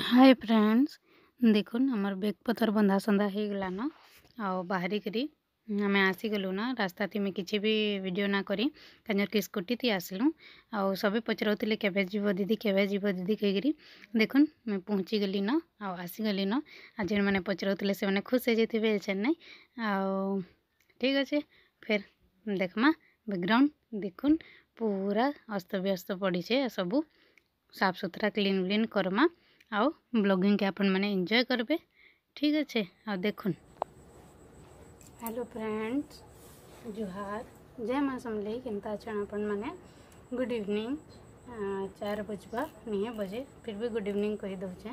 high friends ଦେଖୁନ୍ ଆମର୍ bag ପତର୍ ବନ୍ଧା ସନ୍ଧା ହେଇଗଲାନ ଆଉ ବାହାରିକରି ଆମେ ଆସିଗଲୁ ନା ରାସ୍ତାତି ମୁଇଁ କିଛି ବି ଭିଡ଼ିଓ ନା କରି କାଞ୍ଜର୍କି ସ୍କୁଟିତି ଆସିଲୁ ଆଉ ସବେ ପଚରାଉଥିଲେ କେବେ ଯିବ ଦିଦି କେବେ ଯିବ ଦିଦି କହିକିରି ଦେଖୁନ୍ ମୁଇଁ ପହଞ୍ଚିଗଲି ନ ଆଉ ଆସିଗଲି ନ ଆଉ ଯେନ୍ମାନେ ପଚରାଉଥିଲେ ସେମାନେ ଖୁସ୍ ହେଇଯାଇଥିବେ ଏଛେନ୍ ନାଇଁ ଆଉ ଠିକ୍ ଅଛେ ଫେର୍ ଦେଖ୍ମା ବ୍ୟାକ୍ଗ୍ରାଉଣ୍ଡ ଦେଖୁନ୍ ପୁରା ଅସ୍ତବ୍ୟସ୍ତ ପଡ଼ିଛେ ସବୁ ସାଫ୍ ସୁତୁରା କ୍ଲିନ୍ ବ୍ଲିନ୍ କର୍ମା आउ ब्लगिंग के आपन मैंने इंजय करते ठीक अच्छे आ देख हेलो फ्रेंड्स जुहार जय माँ समय कमता आपन मैंने गुड इवनिंग चार बजवा निह बजे फिर भी गुड इवनिंग कही दौचे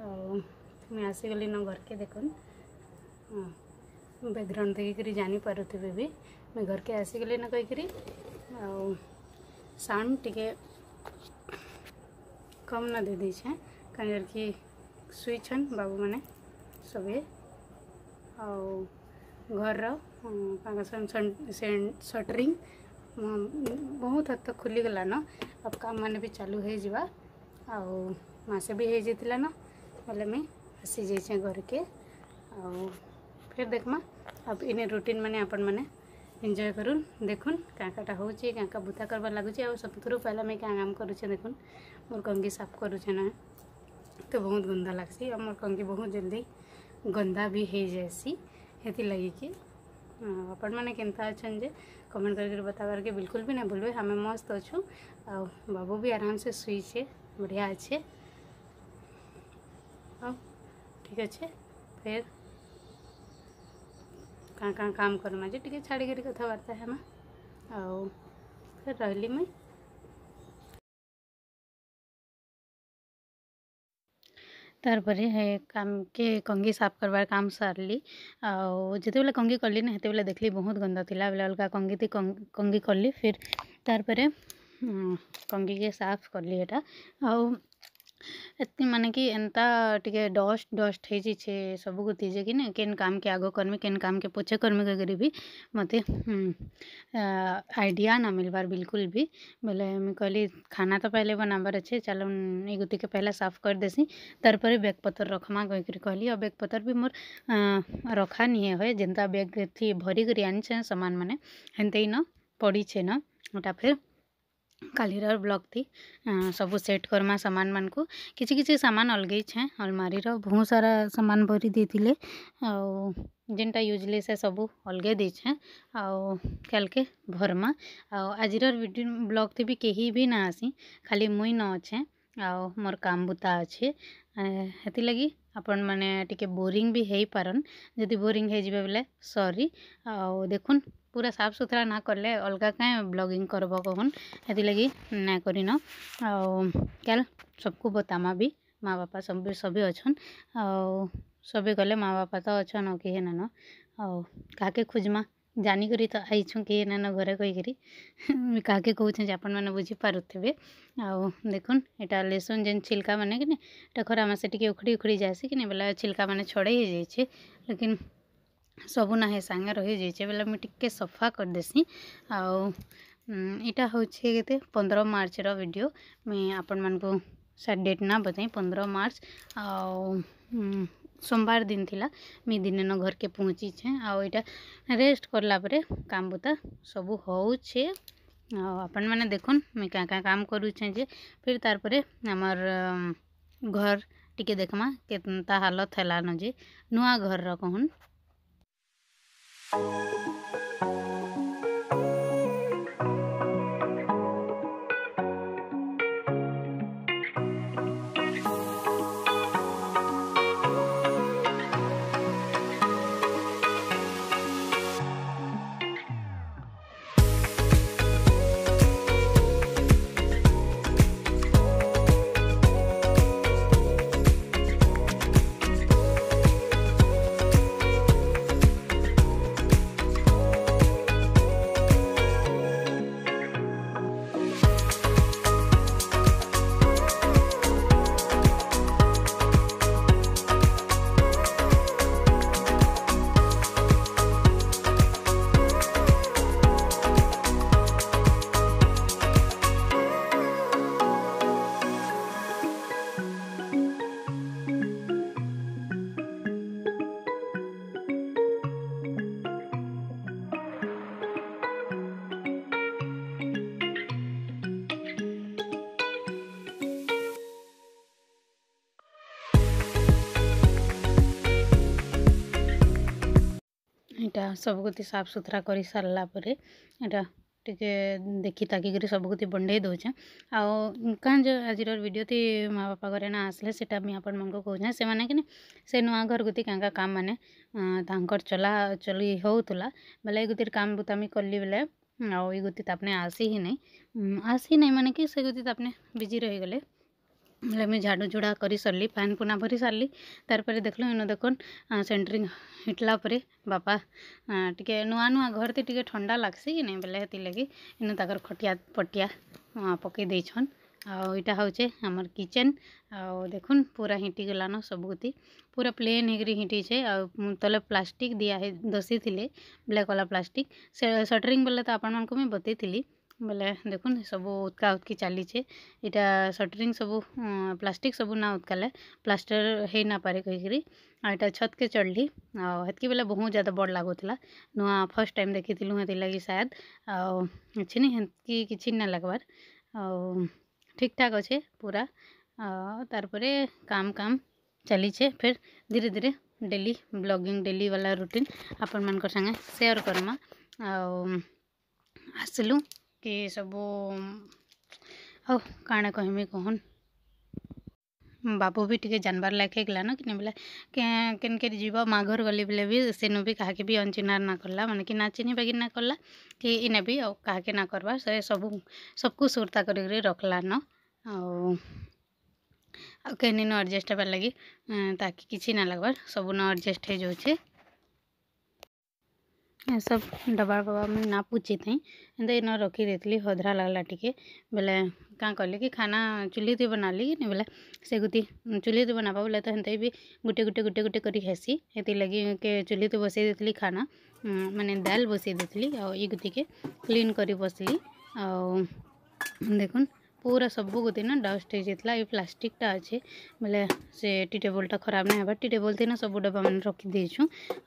मुझे न घर के देख बैकग्राउंड देखकर जानी पार्थिवी भी मुझे घर के आसीगली न कहीकि साउंड टे कम न दे दीछे दे କାହିଁକି ଶୋଇଛନ୍ ବାବୁମାନେ ସବେ ଆଉ ଘରର ସଟରିଂ ବହୁତ ହତ ଖୋଲିଗଲାନ ଆଉ କାମ ମାନେ ବି ଚାଲୁ ହେଇଯିବା ଆଉ ମାସେ ବି ହେଇଯାଇଥିଲାନ ବୋଲେ ମୁଇଁ ଆସିଯାଇଛେ ଘରକେ ଆଉ ଫେର୍ ଦେଖ୍ମା ଆଉ ଇନେ ରୁଟିନ୍ ମାନେ ଆପଣମାନେ ଏନ୍ଜୟ କରୁନ୍ ଦେଖୁନ୍ କାଁ କାଁଟା ହେଉଛେ କାଁ କାଁ ବୁତା କର୍ବାର୍ ଲାଗୁଛେ ଆଉ ସବୁଥିରୁ ପହେଲା ମୁଇଁ କାଁ କାମ କରୁଛେ ଦେଖୁନ୍ ମୋର୍ କଙ୍ଗି ସାଫ୍ କରୁଛେ ନା तो बहुत गंदा लग्सी आम कंकी बहुत जल्दी गंदा भी हो जाएसी लगे कि आपण हाँ, मैंने केन्ता अच्छे जे कमेंट करके बताबार के बिल्कुल भी ना भूलबे हमें हाँ, मस्त अच्छू आ बाबू भी आराम से शुईचे बढ़िया अच्छे ठीक अच्छे फिर कहाँ कहाँ काम करमा जे टी छाड़ी कथबार्ता है आ फिर रही मुई तार परे काम के कंगी साफ करवार काम सारली आते बेले कंगी कली ना से देख ली बहुत गंदा थी बोले अलग कंगी थी कंगी कली फिर तार परे कंगी के साफ कली यहाँ आ ଏତେ ମାନେ କି ଏନ୍ତା ଟିକେ ଡଷ୍ଟ ଡଷ୍ଟ ହେଇଯାଇଛେ ସବୁ ଥିଯେ କି ନା କେନ୍ କାମ୍କେ ଆଗ କର୍ମି କେନ୍ କାମ୍କେ ପଛେ କର୍ମି କହିକରି ବି ମୋତେ ଆଇଡ଼ିଆ ନା ମିଲ୍ବାର୍ ବିଲ୍କୁଲ୍ ବି ବୋଲେ ମୁଇଁ କହିଲି ଖାନା ତ ପହେଲେ ବନାବାର୍ ଅଛେ ଚାଲ ଏଇ ଗୁତିକେ ପହେଲା ସାଫ୍ କରିଦେସି ତାର୍ ପରେ ବେଗ୍ ପତର୍ ରଖ୍ମା କହିକରି କହିଲି ଆଉ ବେଗ୍ ପତର୍ ବି ମୋର୍ ରଖା ନିହେ ହଏ ଯେନ୍ତା ବେଗ୍ ଥି ଭରିକରି ଆନିଛେଁ ସାମାନ୍ମାନେ ହେନ୍ତେଇ ନ ପଡ଼ିଛେ ନ ଇଟା ଫେର୍ कालीर ब्लक थी सब सेट करमा सामान मान को किसी किसी सामान अलग छे अलमारी बहुत सारा सामान भरी दे थे आनटा यूजले से सब अलग दे छे आल के भरमा आज ब्लग थी भी कहीं भी ना आसी खाली मुई न अच्छे आ मोर काम बुता अच्छे हेती लगी आपण मैंने बोरींग भी हो पारन जदि बोरींग सॉरी आ देखुन ପୁରା ସାଫ୍ ସୁତୁରା ନା କଲେ ଅଲଗା କାଏଁ ବ୍ଲଗିଂ କରବ କହୁନ୍ ହେଥିଲାଗି ନାଇଁ କରିନ ଆଉ କାଲ୍ ସବ୍କୁ ବତାମା ବି ମାଆ ବାପା ସବୁ ସଭି ଅଛନ୍ ଆଉ ସଭି ଗଲେ ମାଆ ବାପା ତ ଅଛନ୍ ଆଉ କେହି ନାନ ଆଉ କାହାକେ ଖୁଜ୍ମା ଜାନିକରି ତ ଆଇଛୁ କିଏ ନାନ ଘରେ କହିକରି କାହାକେ କହୁଛେଁ ଯେ ଆପଣମାନେ ବୁଝିପାରୁଥିବେ ଆଉ ଦେଖୁନ୍ ଏଇଟା ଲେସୁନ୍ ଯେନ୍ ଛିଲ୍କାମାନେ କି ନି ଏଇଟା ଖରା ମାସେ ଟିକେ ଉଖୁଡ଼ି ଉଖୁଡ଼ି ଯାଏସି କି ନି ବେଲେ ଛିଲ୍କାମାନେ ଛଡ଼େଇ ହେଇଯାଇଛେ ଲେକିନ୍ ସବୁ ନାହିଁ ସାଙ୍ଗେ ରହିଯାଇଛେ ବେଲେ ମୁଇଁ ଟିକେ ସଫା କରିଦେସି ଆଉ ଇଟା ହଉଛେ କେତେ ପନ୍ଦର ମାର୍ଚ୍ଚର ଭିଡ଼ିଓ ମୁଇଁ ଆପଣମାନଙ୍କୁ ସାର୍ ଡେଟ୍ ନା ବତାଇ ପନ୍ଦର ମାର୍ଚ୍ଚ ଆଉ ସୋମବାର ଦିନ ଥିଲା ମୁଇଁ ଦିନେନ ଘରକେ ପହଞ୍ଚିଛେ ଆଉ ଇଟା ରେଷ୍ଟ କଲା ପରେ କାମବୁତା ସବୁ ହଉଛେ ଆଉ ଆପଣମାନେ ଦେଖୁନ୍ ମୁଇଁ କାଁ କାଁ କାମ କରୁଛେଁ ଯେ ଫିର୍ ତାର୍ ପରେ ଆମର୍ ଘର ଟିକେ ଦେଖ୍ମା କେନ୍ତା ହାଲତ ହେଲାନ ଯେ ନୂଆ ଘରର କହୁନ୍ はい。ଏଇଟା ସବୁକିଛି ସାଫ୍ ସୁତୁରା କରି ସାରିଲା ପରେ ଏଇଟା ଟିକେ ଦେଖି ତାକିକରି ସବୁକିଛି ବଣ୍ଡେଇ ଦଉଛେଁ ଆଉ କାଁ ଯେ ଆଜିର ଭିଡ଼ିଓତି ମା' ବାପା ଘରେ ନା ଆସିଲେ ସେଟା ମୁଇଁ ଆପଣମାନଙ୍କୁ କହୁଛେଁ ସେମାନେ କିନି ସେ ନୂଆ ଘର ଗୁତି କାଁ କାଁ କାମ୍ ମାନେ ତାଙ୍କର ଚଲା ଚଲି ହଉଥିଲା ବେଲେ ଏ ଗୁତିର କାମ୍ ବୁତାମି କଲି ବେଲେ ଆଉ ଏ ଗୁତି ତାପରେ ଆସି ହିଁ ନାଇଁ ଆସି ନାଇଁ ମାନେ କି ସେ ଗୁତି ତାପରେ ବିଜି ରହିଗଲେ ବୋଲେ ମୁଇଁ ଝାଡ଼ୁ ଝୁଡ଼ା କରି ସାରିଲି ପାନ୍ ପୁନା ଭରି ସାରିଲି ତାର୍ ପରେ ଦେଖ୍ଲୁ ଇନ ଦେଖୁନ୍ ସେଣ୍ଟ୍ରିଂ ହିଟ୍ଲା ପରେ ବାପା ଟିକେ ନୂଆ ନୂଆ ଘର୍ତେ ଟିକେ ଥଣ୍ଡା ଲାଗ୍ସି କି ନାଇଁ ବେଲେ ହେଥିର୍ଲାଗି ଇନ ତାକର୍ ଖଟିଆ ପଟିଆ ପକେଇ ଦେଇଛନ୍ ଆଉ ଇଟା ହଉଛେ ଆମର୍ କିଚେନ୍ ଆଉ ଦେଖୁନ୍ ପୁରା ହିଟିଗଲାନ ସବୁତି ପୁରା ପ୍ଲେନ୍ ହେଇକରି ହିଟିଛେ ଆଉ ତଲେ ପ୍ଲାଷ୍ଟିକ୍ ଦିଆ ଦଷିଥିଲେ ବ୍ଲାକ୍ ବାଲା ପ୍ଲାଷ୍ଟିକ୍ ସେ ସଟରିଂ ବେଲେ ତ ଆପଣମାନଙ୍କୁ ମୁଇଁ ବତେଇଥିଲି ବୋଲେ ଦେଖୁନ୍ ସବୁ ଉତ୍କା ଉତ୍କି ଚାଲିଛେ ଇଟା ସଟରିଂ ସବୁ ପ୍ଲାଷ୍ଟିକ୍ ସବୁ ନା ଉତ୍କାଲେ ପ୍ଲାଷ୍ଟର୍ ହେଇ ନାପାରେ କହିକିରି ଆଉ ଇଟା ଛତ୍କେ ଚଢ଼୍ଲି ଆଉ ହେତ୍କି ବେଲେ ବହୁତ୍ ଜ୍ୟାଦା ବଡ଼୍ ଲାଗୁଥିଲା ନୂଆ ଫର୍ଷ୍ଟ ଟାଇମ୍ ଦେଖିଥିଲୁ ହେଥିର୍ଲାଗି ସାୟଦ୍ ଆଉ କିଛି ନି ହେତ୍କି କିଛି ନା ଲାଗ୍ବାର୍ ଆଉ ଠିକ୍ ଠାକ୍ ଅଛେ ପୁରା ଆଉ ତାର୍ ପରେ କାମ୍ କାମ୍ ଚାଲିଛେ ଫେର୍ ଧୀରେ ଧୀରେ ଡେଲି ବ୍ଲଗିଂ ଡେଲି ବାଲା ରୁଟିନ୍ ଆପଣମାନଙ୍କର ସାଙ୍ଗେ ସେୟାର୍ କର୍ମା ଆଉ ଆସିଲୁ କି ସବୁ ଆଉ କାଣା କହିମି କହୁନ୍ ବାବୁ ବି ଟିକେ ଜାନବାର୍ ଲାଗ ହେଇଗଲାନ କି ନାଇଁ ବୋଲେ କେନ୍କେରି ଯିବ ମା ଘର ଗଲି ବେଲେ ବି ସେନୁ ବି କାହାକେ ବି ଅଞ୍ଚିନାର ନା କଲା ମାନେ କି ନା ଚିହ୍ନି ବାଗି ନା କଲା କି ଇନେ ବି ଆଉ କାହାକେ ନା କରବା ସେ ସବୁ ସବକୁ ସୁରତା କରିକିରି ରଖଲାନ ଆଉ ଆଉ କେହିନିନ ଆଡ଼ଜଷ୍ଟ ହେବାର୍ ଲାଗି ତାହାକେ କିଛି ନା ଲାଗ୍ବାର୍ ସବୁନ ଆଡ଼ଜଷ୍ଟ ହେଇଯାଉଛେ ଏସବ ଡବା ଫବା ମୁଇଁ ନା ପୁଛିଥେଇଁ ଏନ୍ତା ଇନ ରଖିଦେଇଥିଲି ହଦ୍ରା ଲାଗ୍ଲା ଟିକେ ବେଲେ କାଁ କଲି କି ଖାନା ଚୁଲିଥି ବନାଲି ନି ବେଲେ ସେ ଗୁତି ଚୁଲିଥି ବନାବା ବେଲେ ତ ହେନ୍ତା ବି ଗୁଟେ ଗୁଟେ ଗୁଟେ ଗୁଟେ କରି ହେସି ହେଥିର୍ଲାଗି କେ ଚୁଲିଥି ବସେଇ ଦେଇଥିଲି ଖାନା ମାନେ ଦାଲ୍ ବସେଇ ଦେଇଥିଲି ଆଉ ଇ ଗୁତିକେ କ୍ଲିନ୍ କରି ବସିଲି ଆଉ ଦେଖୁନ୍ ପୁରା ସବୁ ଗୋଟିନା ଡଷ୍ଟ ହେଇଯାଇଥିଲା ଏଇ ପ୍ଲାଷ୍ଟିକ୍ଟା ଅଛି ବୋଲେ ସେ ଟି ଟେବୁଲ୍ଟା ଖରାପ ନାଇଁ ହେବା ଟି ଟେବୁଲ୍ ଥିନା ସବୁ ଡବା ମାନେ ରଖିଦେଇଛୁ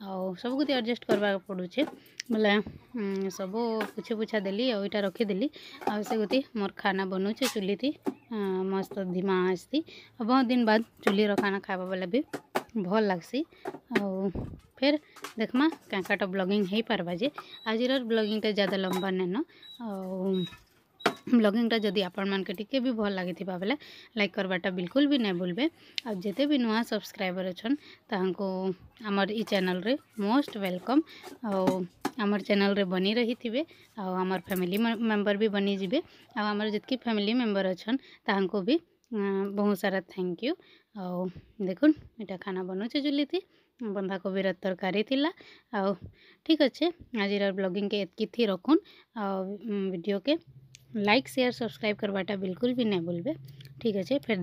ଆଉ ସବୁ କିଛି ଆଡ଼ଜଷ୍ଟ କରିବାକୁ ପଡ଼ୁଛେ ବୋଲେ ସବୁ ପୁଛି ପୁଛା ଦେଲି ଆଉ ଏଇଟା ରଖିଦେଲି ଆଉ ସେ ଗୋଟି ମୋର ଖାନା ବନଉଛେ ଚୁଲିଥି ମସ୍ତ ଧିମା ଆସ୍ତି ଆଉ ବହୁତ ଦିନ ବାଦ ଚୁଲିର ଖାନା ଖାଇବା ବେଲେ ବି ଭଲ ଲାଗ୍ସି ଆଉ ଫେର୍ ଦେଖ୍ମା କାଁ କାଁଟା ବ୍ଲଗିଂ ହେଇପାର୍ବା ଯେ ଆଜିର ବ୍ଲଗିଂଟା ଜ୍ୟାଦା ଲମ୍ବା ନେନ ଆଉ ବ୍ଲଗିଂଟା ଯଦି ଆପଣମାନଙ୍କୁ ଟିକେ ବି ଭଲ ଲାଗିଥିବା ବେଲେ ଲାଇକ୍ କରବାଟା ବିଲକୁଲ ବି ନାଇଁ ଭୁଲବେ ଆଉ ଯେତେ ବି ନୂଆ ସବସ୍କ୍ରାଇବର ଅଛନ୍ ତାହାଙ୍କୁ ଆମର ଇ ଚ୍ୟାନେଲରେ ମୋଷ୍ଟ ୱେଲକମ୍ ଆଉ ଆମର ଚ୍ୟାନେଲରେ ବନି ରହିଥିବେ ଆଉ ଆମର ଫ୍ୟାମିଲି ମେମ୍ବର ବି ବନିଯିବେ ଆଉ ଆମର ଯେତିକି ଫ୍ୟାମିଲି ମେମ୍ବର ଅଛନ୍ ତାହାଙ୍କୁ ବି ବହୁତ ସାରା ଥ୍ୟାଙ୍କ ୟୁ ଆଉ ଦେଖୁନ୍ ଏଇଟା ଖାନା ବନୁଛେ ଚୁଲିଥି ବନ୍ଧାକୋବିର ତରକାରୀ ଥିଲା ଆଉ ଠିକ୍ ଅଛେ ଆଜିର ବ୍ଲଗିଂକେ ଏତ୍କି ରଖୁନ୍ ଆଉ ଭିଡ଼ିଓକେ लाइक शेयर सब्सक्राइब करवाटा बिल्कुल भी नहीं भूल ठीक है फिर